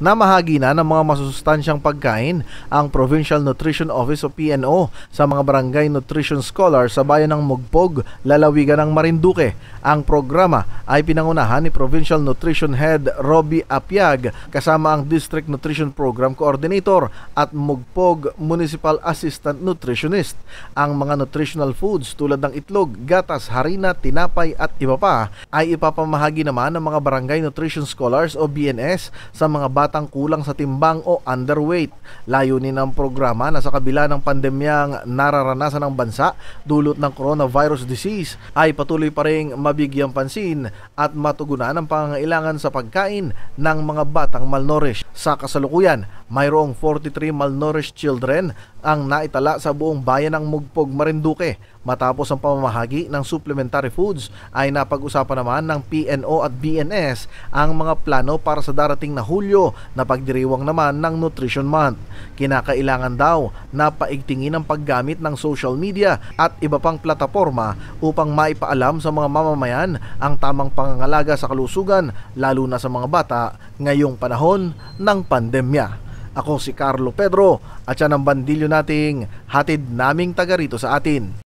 Namahagi na ng mga masusustansyang pagkain ang Provincial Nutrition Office o PNO sa mga barangay nutrition scholar sa bayan ng Mugpog, lalawigan ng Marinduque. Ang programa ay pinangunahan ni Provincial Nutrition Head Robbie Apiag kasama ang District Nutrition Program Coordinator at Mugpog Municipal Assistant Nutritionist. Ang mga nutritional foods tulad ng itlog, gatas, harina, tinapay at iba pa ay ipapamahagi naman ng mga barangay nutrition scholars o BNS sa mga batang kulang sa timbang o underweight. Layunin ng programa na sa kabila ng pandemyang nararanasan ng bansa dulot ng coronavirus disease ay patuloy pa rin mabigyang pansin at matugunan ang pangangailangan sa pagkain ng mga batang malnourished. Sa kasalukuyan, mayroong 43 malnourished children ang naitala sa buong bayan ng Mugpog, Marinduque. Matapos ang pamamahagi ng supplementary foods ay napag-usapan naman ng PNO at BNS ang mga plano para sa darating na Hulyo na pagdiriwang naman ng Nutrition Month. Kinakailangan daw na paigtingin ang paggamit ng social media at iba pang plataforma upang maipaalam sa mga mamamayan ang tamang pangangalaga sa kalusugan lalo na sa mga bata ngayong panahon ng pandemya. Ako si Carlo Pedro at yan ang bandilyo nating hatid naming taga rito sa atin.